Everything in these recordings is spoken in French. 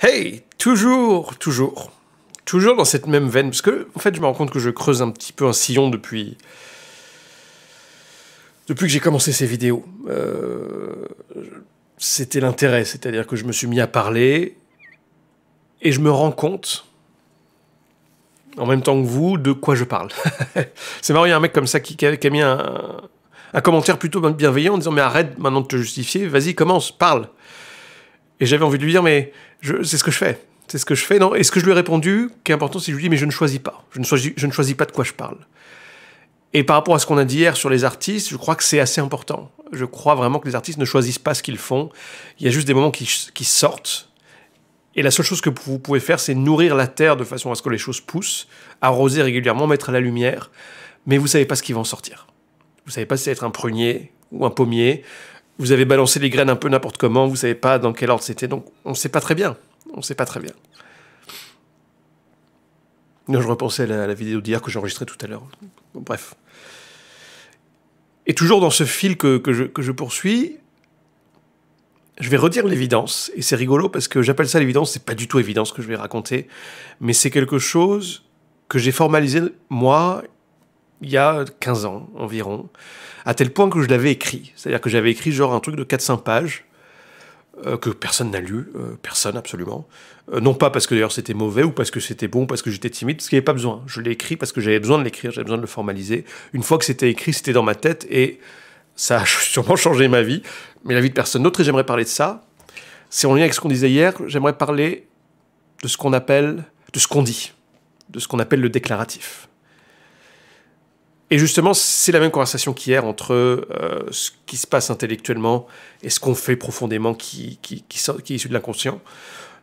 Hey, toujours, toujours, toujours dans cette même veine, parce que en fait, je me rends compte que je creuse un petit peu un sillon depuis depuis que j'ai commencé ces vidéos. Euh, c'était l'intérêt, c'est-à-dire que je me suis mis à parler et je me rends compte. En même temps que vous, de quoi je parle. C'est marrant, il y a un mec comme ça qui, a mis un, un commentaire plutôt bienveillant en disant Mais arrête maintenant de te justifier, vas-y, commence, parle. Et j'avais envie de lui dire, mais c'est ce que je fais. C'est ce que je fais. Non, et ce que je lui ai répondu, qui est important, c'est que je lui dis, mais je ne choisis pas. Je ne choisis, je ne choisis pas de quoi je parle. Et par rapport à ce qu'on a dit hier sur les artistes, je crois que c'est assez important. Je crois vraiment que les artistes ne choisissent pas ce qu'ils font. Il y a juste des moments qui, sortent. Et la seule chose que vous pouvez faire, c'est nourrir la terre de façon à ce que les choses poussent, arroser régulièrement, mettre à la lumière. Mais vous savez pas ce qui va en sortir. Vous savez pas si c'est être un prunier ou un pommier vous avez balancé les graines un peu n'importe comment, vous savez pas dans quel ordre c'était, donc on ne sait pas très bien. On sait pas très bien. Non, je repensais à la, vidéo d'hier que j'enregistrais tout à l'heure. bref. Et toujours dans ce fil que, que, je, poursuis, je vais redire l'évidence, et c'est rigolo parce que j'appelle ça l'évidence, c'est pas du tout évidence que je vais raconter, mais c'est quelque chose que j'ai formalisé moi il y a 15 ans environ, à tel point que je l'avais écrit. C'est-à-dire que j'avais écrit genre un truc de 400 pages euh, que personne n'a lu, euh, personne absolument. Euh, non pas parce que d'ailleurs c'était mauvais ou parce que c'était bon, parce que j'étais timide, parce qu'il n'y avait pas besoin. Je l'ai écrit parce que j'avais besoin de l'écrire, j'avais besoin de le formaliser. Une fois que c'était écrit, c'était dans ma tête et ça a sûrement changé ma vie, mais la vie de personne d'autre. Et j'aimerais parler de ça. C'est en lien avec ce qu'on disait hier, j'aimerais parler de ce qu'on appelle, de ce qu'on dit, de ce qu'on appelle le déclaratif. Et justement, c'est la même conversation qu'hier entre euh, ce qui se passe intellectuellement et ce qu'on fait profondément qui, sort, qui est issu de l'inconscient.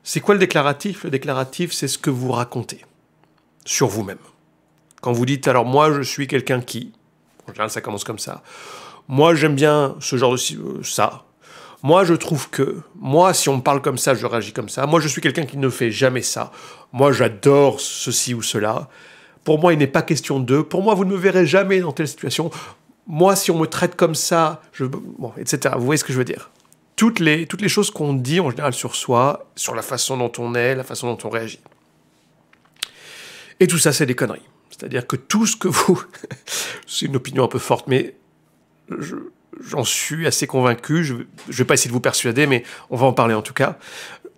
C'est quoi le déclaratif Le déclaratif, c'est ce que vous racontez sur vous-même. Quand vous dites, alors moi, je suis quelqu'un qui, en général, ça commence comme ça. Moi, j'aime bien ce genre de... Euh, ça. Moi, je trouve que... Moi, si on me parle comme ça, je réagis comme ça. Moi, je suis quelqu'un qui ne fait jamais ça. Moi, j'adore ceci ou cela. Pour moi, il n'est pas question d'eux. Pour moi, vous ne me verrez jamais dans telle situation. Moi, si on me traite comme ça, je... bon, etc. Vous voyez ce que je veux dire toutes les, toutes les choses qu'on dit en général sur soi, sur la façon dont on est, la façon dont on réagit. Et tout ça, c'est des conneries. C'est-à-dire que tout ce que vous... c'est une opinion un peu forte, mais j'en suis assez convaincu. Je ne vais pas essayer de vous persuader, mais on va en parler en tout cas.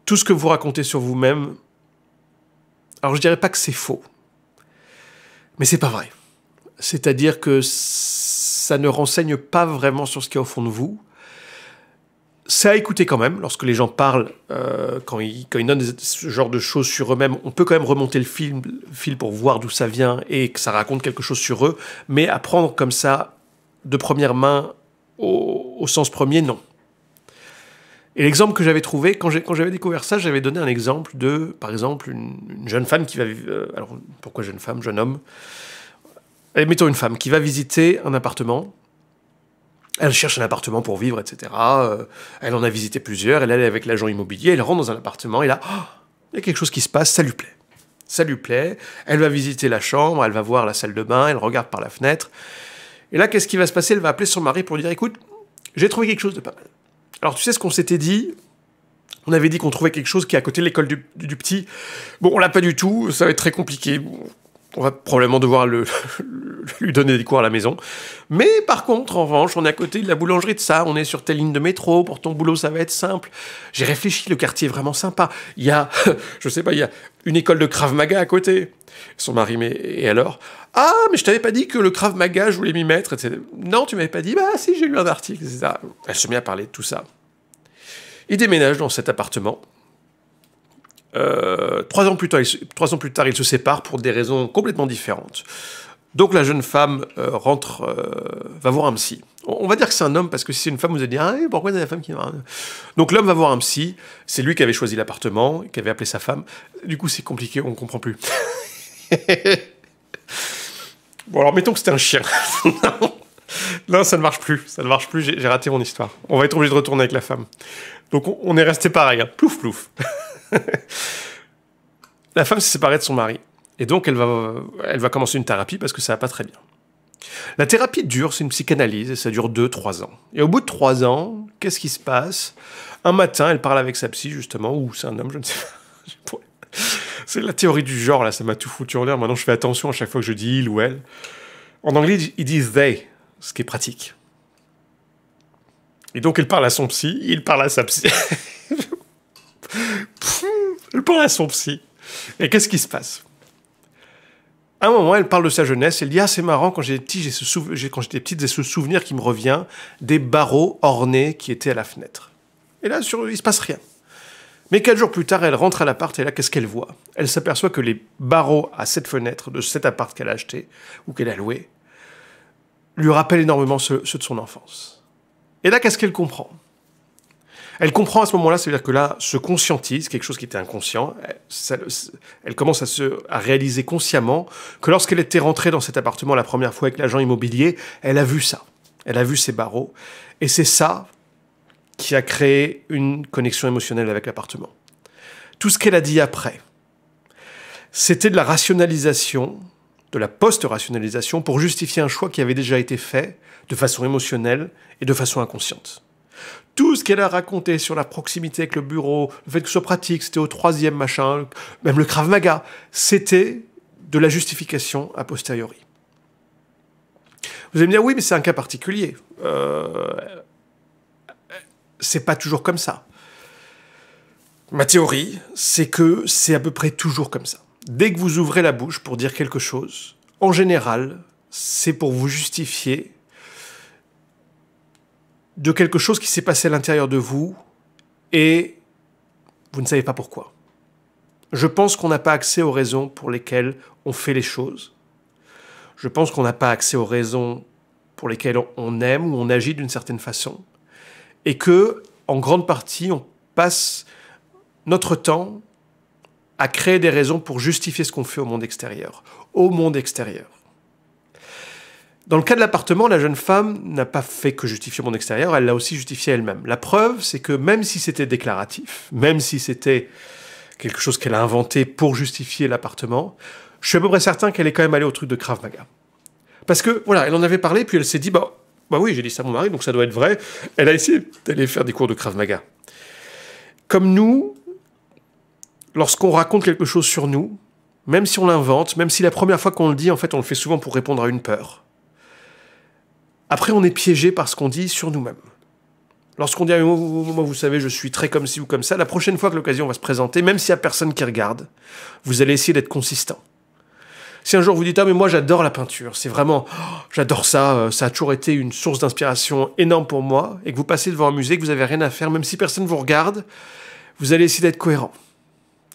Tout ce que vous racontez sur vous-même, alors je dirais pas que c'est faux, mais c'est pas vrai. C'est-à-dire que ça ne renseigne pas vraiment sur ce qu'il y au fond de vous. C'est à écouter quand même, lorsque les gens parlent, euh, quand, ils, donnent ce genre de choses sur eux-mêmes, on peut quand même remonter le fil, pour voir d'où ça vient et que ça raconte quelque chose sur eux, mais apprendre comme ça, de première main, au sens premier, non. Et l'exemple que j'avais trouvé, quand j'avais découvert ça, j'avais donné un exemple de, par exemple, une, jeune femme qui va... Euh, alors, pourquoi jeune femme, jeune homme eh, Mettons une femme qui va visiter un appartement. Elle cherche un appartement pour vivre, etc. Euh, elle en a visité plusieurs, elle est avec l'agent immobilier, elle rentre dans un appartement, et là, oh, il y a quelque chose qui se passe, ça lui plaît. Ça lui plaît, elle va visiter la chambre, elle va voir la salle de bain, elle regarde par la fenêtre. Et là, qu'est-ce qui va se passer Elle va appeler son mari pour lui dire, écoute, j'ai trouvé quelque chose de pas mal alors tu sais ce qu'on s'était dit on avait dit qu'on trouvait quelque chose qui est à côté de l'école du, petit. Bon, on l'a pas du tout, ça va être très compliqué. On va probablement devoir lui donner des cours à la maison. Mais par contre, en revanche, on est à côté de la boulangerie de ça, on est sur telle ligne de métro, pour ton boulot, ça va être simple. J'ai réfléchi, le quartier est vraiment sympa. Il y a, je sais pas, il y a une école de Krav Maga à côté. Son mari, mais et alors Ah, mais je t'avais pas dit que le Krav Maga, je voulais m'y mettre, etc. Non, tu m'avais pas dit, bah si, j'ai lu un article, etc. Elle se met à parler de tout ça. Il déménage dans cet appartement. Euh, trois, ans plus tard, trois ans plus tard, ils se séparent pour des raisons complètement différentes. Donc la jeune femme euh, rentre, euh, va voir un psy. On, va dire que c'est un homme parce que si c'est une femme, vous allez dire ah, pourquoi c'est la femme qui Donc l'homme va voir un psy. C'est lui qui avait choisi l'appartement, qui avait appelé sa femme. Du coup, c'est compliqué, on ne comprend plus. bon, alors mettons que c'était un chien. non. ça ne marche plus. Ça ne marche plus. J'ai raté mon histoire. On va être obligé de retourner avec la femme. Donc on, est resté pareil. Hein. Plouf, plouf. la femme s'est séparée de son mari. Et donc elle va, elle va commencer une thérapie parce que ça va pas très bien. La thérapie dure, c'est une psychanalyse, et ça dure 2-3 ans. Et au bout de 3 ans, qu'est-ce qui se passe Un matin, elle parle avec sa psy, justement, ou c'est un homme, je ne sais pas c'est la théorie du genre, là, ça m'a tout foutu en l'air. Maintenant, je fais attention à chaque fois que je dis il ou elle. En anglais, ils disent they, ce qui est pratique. Et donc, elle parle à son psy, il parle à sa psy. il parle à son psy. Et qu'est-ce qui se passe à un moment, elle parle de sa jeunesse. Elle dit Ah, c'est marrant, quand j'étais petit, j'ai ce quand petite, j'ai ce souvenir qui me revient des barreaux ornés qui étaient à la fenêtre. Et là, sur, il se passe rien. Mais quatre jours plus tard, elle rentre à l'appart et là, qu'est-ce qu'elle voit Elle s'aperçoit que les barreaux à cette fenêtre de cet appart qu'elle a acheté ou qu'elle a loué lui rappellent énormément ceux, de son enfance. Et là, qu'est-ce qu'elle comprend Elle comprend à ce moment-là, c'est-à-dire que là, se conscientise, quelque chose qui était inconscient, elle, elle commence à, se, à réaliser consciemment que lorsqu'elle était rentrée dans cet appartement la première fois avec l'agent immobilier, elle a vu ça. Elle a vu ces barreaux. Et c'est ça qui a créé une connexion émotionnelle avec l'appartement. Tout ce qu'elle a dit après, c'était de la rationalisation, de la post-rationalisation, pour justifier un choix qui avait déjà été fait de façon émotionnelle et de façon inconsciente. Tout ce qu'elle a raconté sur la proximité avec le bureau, le fait que ce soit pratique, c'était au troisième machin, même le Krav Maga, c'était de la justification a posteriori. Vous allez me dire, oui, mais c'est un cas particulier. Euh, c'est pas toujours comme ça. Ma théorie, c'est que c'est à peu près toujours comme ça. Dès que vous ouvrez la bouche pour dire quelque chose, en général, c'est pour vous justifier de quelque chose qui s'est passé à l'intérieur de vous et vous ne savez pas pourquoi. Je pense qu'on n'a pas accès aux raisons pour lesquelles on fait les choses. Je pense qu'on n'a pas accès aux raisons pour lesquelles on aime ou on agit d'une certaine façon et que, en grande partie, on passe notre temps à créer des raisons pour justifier ce qu'on fait au monde extérieur, au monde extérieur. Dans le cas de l'appartement, la jeune femme n'a pas fait que justifier mon extérieur, elle l'a aussi justifié elle-même. La preuve, c'est que même si c'était déclaratif, même si c'était quelque chose qu'elle a inventé pour justifier l'appartement, je suis à peu près certain qu'elle est quand même allée au truc de Krav Maga. Parce que, voilà, elle en avait parlé, puis elle s'est dit, bah, bah oui, j'ai dit ça à mon mari, donc ça doit être vrai. Elle a essayé d'aller faire des cours de Krav Maga. Comme nous, lorsqu'on raconte quelque chose sur nous, même si on l'invente, même si la première fois qu'on le dit, en fait, on le fait souvent pour répondre à une peur. Après, on est piégé par ce qu'on dit sur nous-mêmes. Lorsqu'on dit, oh, oh, oh, moi, vous savez, je suis très comme ci ou comme ça, la prochaine fois que l'occasion va se présenter, même s'il n'y a personne qui regarde, vous allez essayer d'être consistant. Si un jour vous dites, ah mais moi j'adore la peinture, c'est vraiment, oh, j'adore ça, euh, ça a toujours été une source d'inspiration énorme pour moi, et que vous passez devant un musée, que vous n'avez rien à faire, même si personne vous regarde, vous allez essayer d'être cohérent.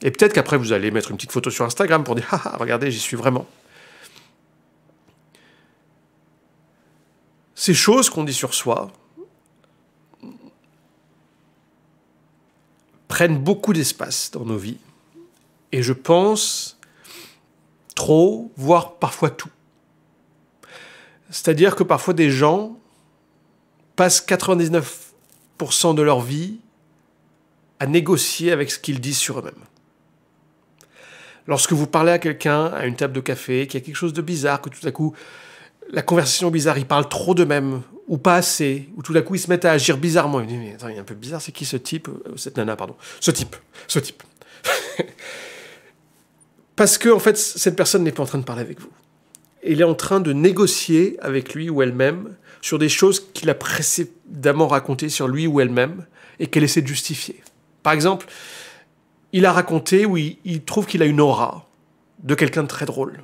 Et peut-être qu'après vous allez mettre une petite photo sur Instagram pour dire, ah, ah regardez, j'y suis vraiment. Ces choses qu'on dit sur soi, prennent beaucoup d'espace dans nos vies. Et je pense trop, voire parfois tout. C'est-à-dire que parfois des gens passent 99% de leur vie à négocier avec ce qu'ils disent sur eux-mêmes. Lorsque vous parlez à quelqu'un à une table de café, qu'il y a quelque chose de bizarre, que tout à coup la conversation bizarre, ils parle trop d'eux-mêmes, ou pas assez, ou tout à coup ils se mettent à agir bizarrement. Ils disent, il un peu bizarre, c'est qui ce type euh, Cette nana, pardon. Ce type, ce type. Parce que, en fait, cette personne n'est pas en train de parler avec vous. Elle est en train de négocier avec lui ou elle-même sur des choses qu'il a précédemment racontées sur lui ou elle-même et qu'elle essaie de justifier. Par exemple, il a raconté où il, trouve qu'il a une aura de quelqu'un de très drôle.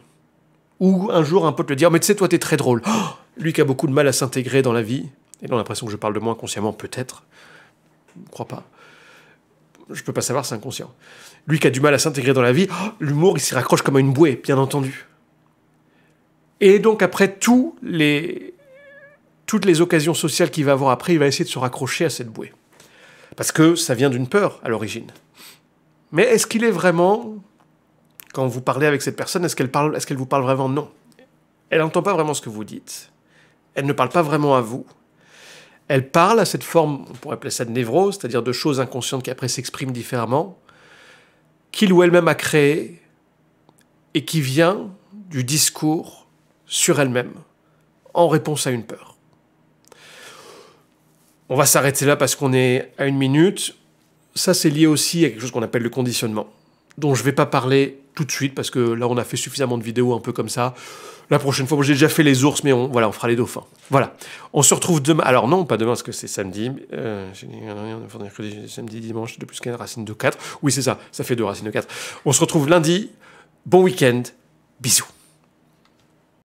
Ou un jour, un pote le dit oh, Mais tu sais, toi, t'es très drôle. Oh lui qui a beaucoup de mal à s'intégrer dans la vie, et dans l'impression que je parle de moi inconsciemment, peut-être, je ne crois pas je peux pas savoir, c'est inconscient. Lui qui a du mal à s'intégrer dans la vie, oh, l'humour, il s'y raccroche comme à une bouée, bien entendu. Et donc après tous les, toutes les occasions sociales qu'il va avoir après, il va essayer de se raccrocher à cette bouée. Parce que ça vient d'une peur à l'origine. Mais est-ce qu'il est vraiment, quand vous parlez avec cette personne, est-ce qu'elle parle, est-ce qu'elle vous parle vraiment Non. Elle n'entend pas vraiment ce que vous dites. Elle ne parle pas vraiment à vous. Elle parle à cette forme, on pourrait appeler ça de névrose, c'est-à-dire de choses inconscientes qui après s'expriment différemment, qu'il ou elle-même a créé et qui vient du discours sur elle-même en réponse à une peur. On va s'arrêter là parce qu'on est à une minute. Ça, c'est lié aussi à quelque chose qu'on appelle le conditionnement, dont je ne vais pas parler tout de suite parce que là on a fait suffisamment de vidéos un peu comme ça. La prochaine fois, j'ai déjà fait les ours, mais on, voilà, on fera les dauphins. Voilà. On se retrouve demain. Alors non, pas demain parce que c'est samedi. Euh, samedi, dimanche, de plus qu'une racine de 4. Oui, c'est ça, ça fait deux racines de 4. On se retrouve lundi. Bon week-end. Bisous.